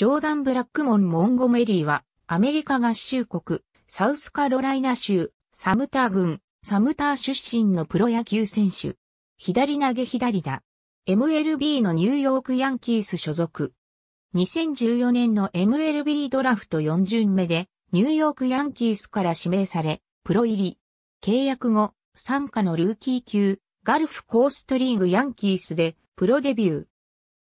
ジョーダン・ブラックモン・モンゴメリーは、アメリカ合衆国、サウスカロライナ州、サムター郡、サムター出身のプロ野球選手。左投げ左だ。MLB のニューヨークヤンキース所属。2014年の MLB ドラフト4巡目で、ニューヨークヤンキースから指名され、プロ入り。契約後、参加のルーキー級、ガルフコーストリーグヤンキースで、プロデビュー。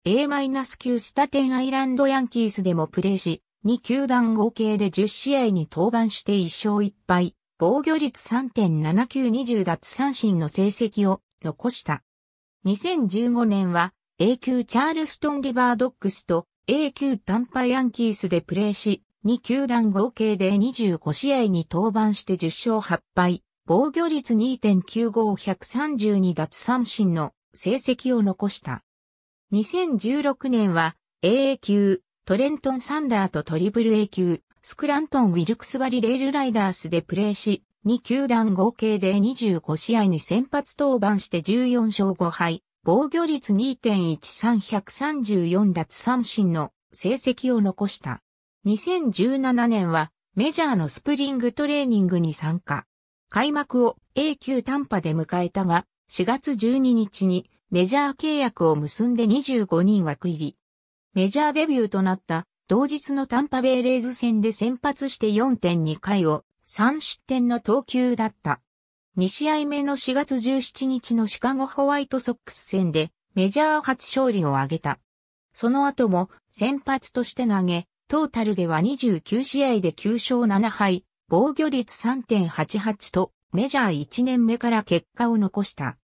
A-9 スタテンアイランドヤンキースでもプレーし、2球団合計で10試合に登板して1勝1敗、防御率3.7920奪三振の成績を残した。2015年は A 級チャールストンリバードックスと A 級短波ヤンキースでプレーし、2球団合計で25試合に登板して10勝8敗、防御率2.95132奪三振の成績を残した。2016年は AA 級、トレントン・サンダーとトリプル A 級、スクラントン・ウィルクスバリ・レールライダースでプレーし、2球団合計で25試合に先発登板して14勝5敗、防御率2.13134奪三振の成績を残した。2017年はメジャーのスプリングトレーニングに参加。開幕を A 級短波で迎えたが、4月12日にメジャー契約を結んで25人枠入り。メジャーデビューとなった同日のタンパベイレーズ戦で先発して4.2回を3失点の投球だった。2試合目の4月17日のシカゴホワイトソックス戦でメジャー初勝利を挙げた。その後も先発として投げ、トータルでは29試合で9勝7敗、防御率3.88とメジャー1年目から結果を残した。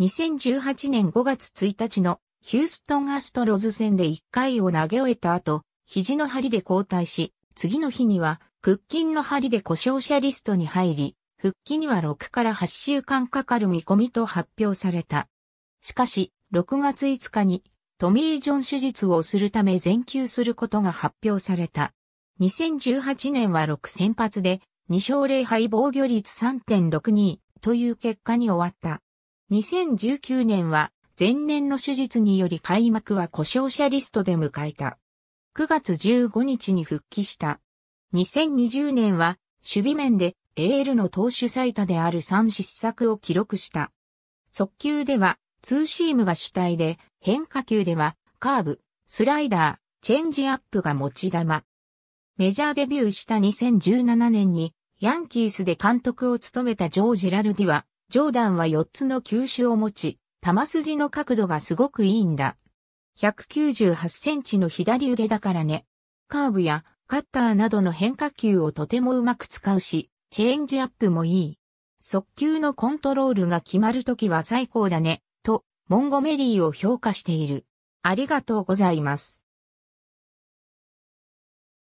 2018年5月1日のヒューストンアストロズ戦で1回を投げ終えた後、肘の針で交代し、次の日には屈筋の針で故障者リストに入り、復帰には6から8週間かかる見込みと発表された。しかし、6月5日にトミー・ジョン手術をするため全休することが発表された。2018年は6先発で2勝0敗防御率3.62という結果に終わった。2019年は前年の手術により開幕は故障者リストで迎えた。9月15日に復帰した。2020年は守備面で AL の投手最多である3失策を記録した。速球ではツーシームが主体で変化球ではカーブ、スライダー、チェンジアップが持ち玉。メジャーデビューした2017年にヤンキースで監督を務めたジョージ・ラルディはジョーダンは4つの球種を持ち、球筋の角度がすごくいいんだ。198センチの左腕だからね。カーブやカッターなどの変化球をとてもうまく使うし、チェンジアップもいい。速球のコントロールが決まるときは最高だね、と、モンゴメリーを評価している。ありがとうございます。